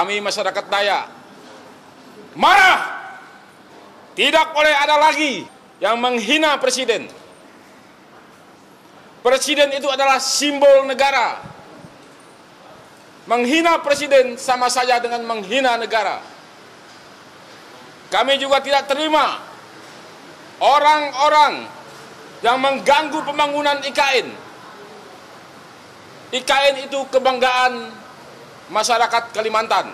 kami masyarakat Daya marah. Tidak boleh ada lagi yang menghina presiden. Presiden itu adalah simbol negara. Menghina presiden sama saja dengan menghina negara. Kami juga tidak terima orang-orang yang mengganggu pembangunan IKN. IKN itu kebanggaan masyarakat Kalimantan.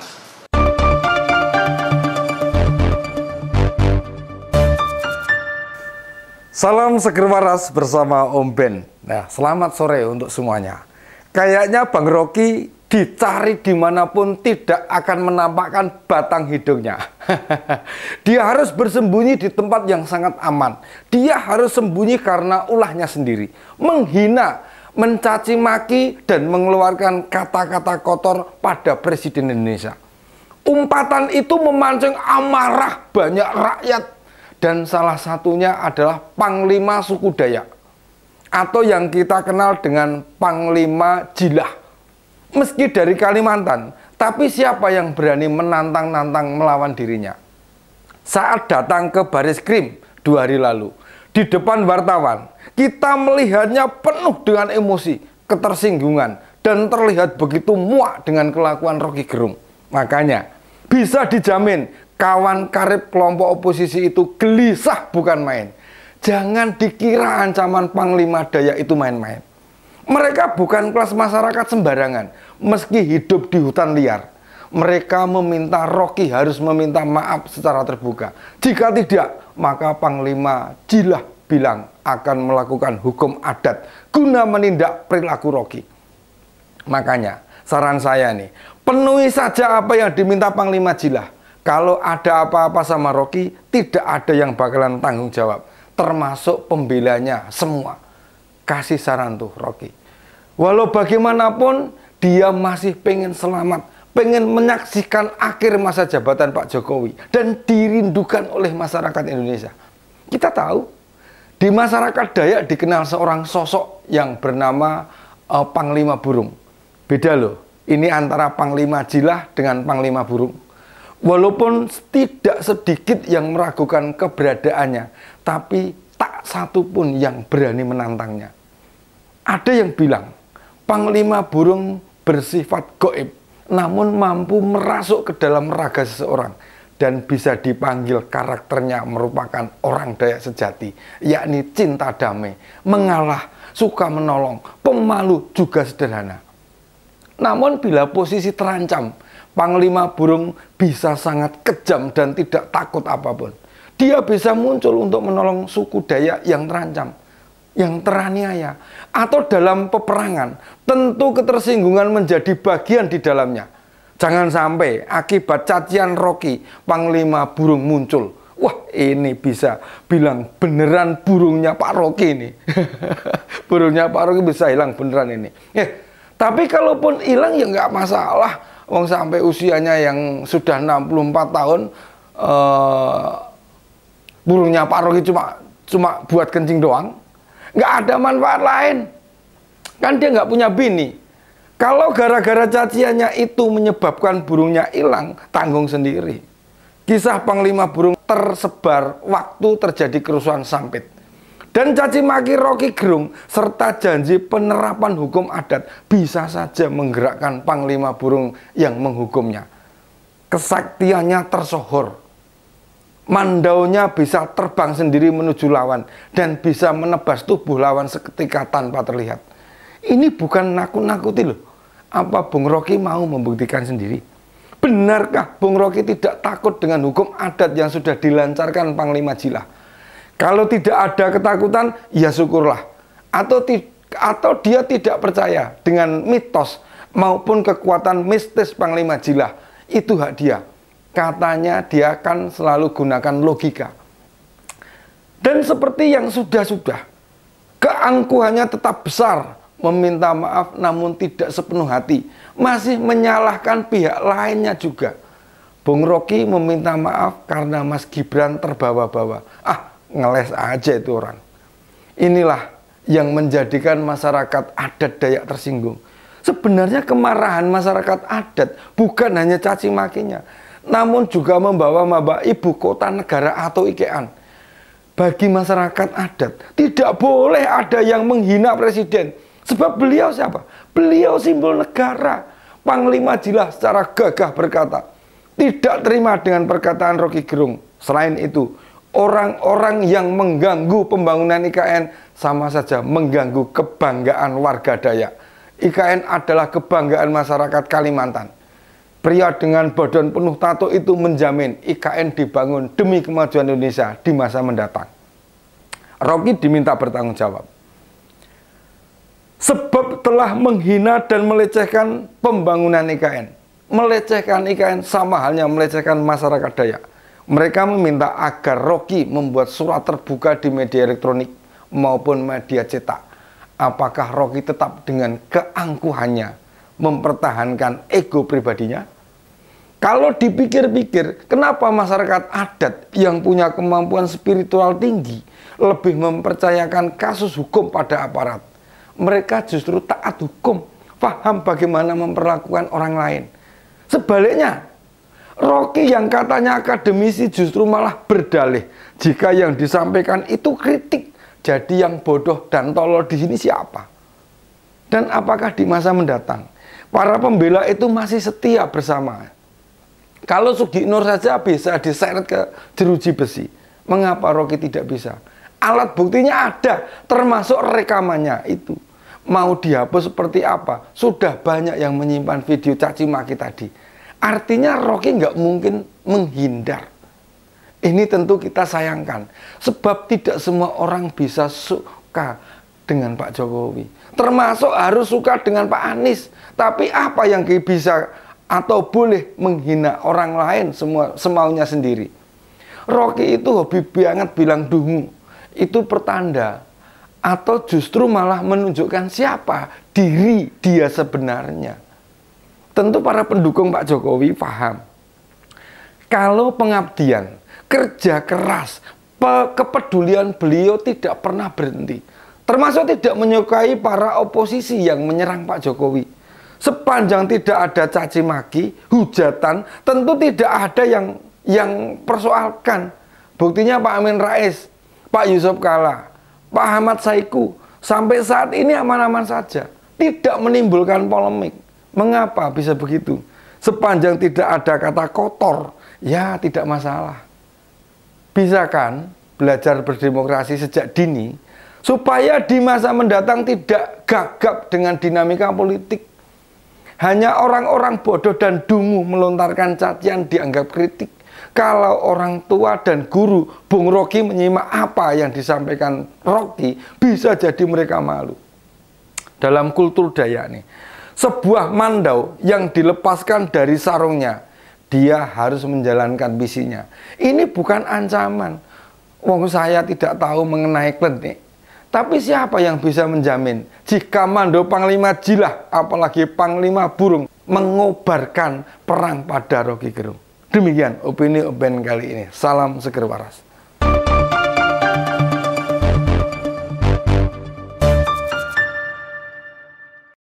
Salam seger waras bersama Om Ben. Nah, selamat sore untuk semuanya. Kayaknya Bang Rocky dicari dimanapun tidak akan menampakkan batang hidungnya. Dia harus bersembunyi di tempat yang sangat aman. Dia harus sembunyi karena ulahnya sendiri. Menghina mencaci maki dan mengeluarkan kata-kata kotor pada presiden Indonesia. Umpatan itu memancing amarah banyak rakyat dan salah satunya adalah Panglima Suku Dayak atau yang kita kenal dengan Panglima Jilah. Meski dari Kalimantan, tapi siapa yang berani menantang-nantang melawan dirinya? Saat datang ke Baris Krim dua hari lalu, di depan wartawan. Kita melihatnya penuh dengan emosi, ketersinggungan, dan terlihat begitu muak dengan kelakuan Rocky Gerung. Makanya, bisa dijamin kawan karib kelompok oposisi itu gelisah bukan main. Jangan dikira ancaman Panglima Daya itu main-main. Mereka bukan kelas masyarakat sembarangan, meski hidup di hutan liar mereka meminta Rocky harus meminta maaf secara terbuka. Jika tidak, maka Panglima Jilah bilang akan melakukan hukum adat guna menindak perilaku Rocky. Makanya, saran saya nih, penuhi saja apa yang diminta Panglima Jilah. Kalau ada apa-apa sama Rocky, tidak ada yang bakalan tanggung jawab, termasuk pembelanya semua. Kasih saran tuh Rocky. Walau bagaimanapun, dia masih pengen selamat pengen menyaksikan akhir masa jabatan Pak Jokowi dan dirindukan oleh masyarakat Indonesia. Kita tahu di masyarakat Dayak dikenal seorang sosok yang bernama uh, Panglima Burung. Beda loh, ini antara Panglima Jilah dengan Panglima Burung. Walaupun tidak sedikit yang meragukan keberadaannya, tapi tak satu pun yang berani menantangnya. Ada yang bilang, Panglima Burung bersifat goib namun mampu merasuk ke dalam raga seseorang dan bisa dipanggil karakternya merupakan orang Dayak sejati, yakni cinta damai, mengalah, suka menolong, pemalu juga sederhana. Namun bila posisi terancam, Panglima Burung bisa sangat kejam dan tidak takut apapun. Dia bisa muncul untuk menolong suku Dayak yang terancam yang teraniaya atau dalam peperangan, tentu ketersinggungan menjadi bagian di dalamnya. Jangan sampai akibat cacian Rocky, panglima burung muncul. Wah, ini bisa bilang beneran burungnya Pak Rocky ini. burungnya Pak Rocky bisa hilang beneran ini. Eh, tapi kalaupun hilang ya nggak masalah. Wong sampai usianya yang sudah 64 tahun, eh, burungnya Pak Rocky cuma cuma buat kencing doang nggak ada manfaat lain. Kan dia nggak punya bini. Kalau gara-gara caciannya itu menyebabkan burungnya hilang, tanggung sendiri. Kisah panglima burung tersebar waktu terjadi kerusuhan sampit. Dan caci maki Rocky Gerung serta janji penerapan hukum adat bisa saja menggerakkan panglima burung yang menghukumnya. Kesaktiannya tersohor mandaunya bisa terbang sendiri menuju lawan dan bisa menebas tubuh lawan seketika tanpa terlihat. Ini bukan nakut-nakuti loh. Apa Bung Rocky mau membuktikan sendiri? Benarkah Bung Rocky tidak takut dengan hukum adat yang sudah dilancarkan Panglima Jilah? Kalau tidak ada ketakutan, ya syukurlah. Atau atau dia tidak percaya dengan mitos maupun kekuatan mistis Panglima Jilah. Itu hak dia katanya dia akan selalu gunakan logika. Dan seperti yang sudah-sudah, keangkuhannya tetap besar meminta maaf namun tidak sepenuh hati. Masih menyalahkan pihak lainnya juga. Bung Rocky meminta maaf karena Mas Gibran terbawa-bawa. Ah, ngeles aja itu orang. Inilah yang menjadikan masyarakat adat Dayak tersinggung. Sebenarnya kemarahan masyarakat adat bukan hanya caci makinya, namun juga membawa maba ibu kota negara atau IKEAN. Bagi masyarakat adat, tidak boleh ada yang menghina presiden. Sebab beliau siapa? Beliau simbol negara. Panglima Jilah secara gagah berkata, tidak terima dengan perkataan Rocky Gerung. Selain itu, orang-orang yang mengganggu pembangunan IKN sama saja mengganggu kebanggaan warga Dayak. IKN adalah kebanggaan masyarakat Kalimantan. Pria dengan badan penuh tato itu menjamin IKN dibangun demi kemajuan Indonesia di masa mendatang. Rocky diminta bertanggung jawab. Sebab telah menghina dan melecehkan pembangunan IKN. Melecehkan IKN sama halnya melecehkan masyarakat Dayak. Mereka meminta agar Rocky membuat surat terbuka di media elektronik maupun media cetak. Apakah Rocky tetap dengan keangkuhannya mempertahankan ego pribadinya? Kalau dipikir-pikir, kenapa masyarakat adat yang punya kemampuan spiritual tinggi lebih mempercayakan kasus hukum pada aparat? Mereka justru taat hukum, paham bagaimana memperlakukan orang lain. Sebaliknya, Rocky yang katanya akademisi justru malah berdalih jika yang disampaikan itu kritik. Jadi yang bodoh dan tolol di sini siapa? Dan apakah di masa mendatang para pembela itu masih setia bersama? Kalau Sugino saja bisa diseret ke jeruji besi, mengapa Rocky tidak bisa? Alat buktinya ada, termasuk rekamannya itu. Mau dihapus seperti apa? Sudah banyak yang menyimpan video caci maki tadi. Artinya Rocky nggak mungkin menghindar. Ini tentu kita sayangkan. Sebab tidak semua orang bisa suka dengan Pak Jokowi. Termasuk harus suka dengan Pak Anies. Tapi apa yang bisa atau boleh menghina orang lain semua semaunya sendiri. Rocky itu hobi banget bilang dungu. Itu pertanda atau justru malah menunjukkan siapa diri dia sebenarnya. Tentu para pendukung Pak Jokowi paham. Kalau pengabdian, kerja keras, kepedulian beliau tidak pernah berhenti. Termasuk tidak menyukai para oposisi yang menyerang Pak Jokowi Sepanjang tidak ada caci maki, hujatan, tentu tidak ada yang yang persoalkan. Buktinya Pak Amin Rais, Pak Yusuf Kala, Pak Ahmad Saiku, sampai saat ini aman-aman saja. Tidak menimbulkan polemik. Mengapa bisa begitu? Sepanjang tidak ada kata kotor, ya tidak masalah. Bisa kan belajar berdemokrasi sejak dini, supaya di masa mendatang tidak gagap dengan dinamika politik hanya orang-orang bodoh dan dungu melontarkan cacian dianggap kritik. Kalau orang tua dan guru Bung Rocky menyimak apa yang disampaikan Rocky, bisa jadi mereka malu. Dalam kultur daya nih, sebuah mandau yang dilepaskan dari sarungnya, dia harus menjalankan visinya. Ini bukan ancaman. Wong saya tidak tahu mengenai klenik tapi siapa yang bisa menjamin jika Mando Panglima Jilah, apalagi Panglima Burung, mengobarkan perang pada Rocky Gerung? Demikian opini Open kali ini. Salam seger waras.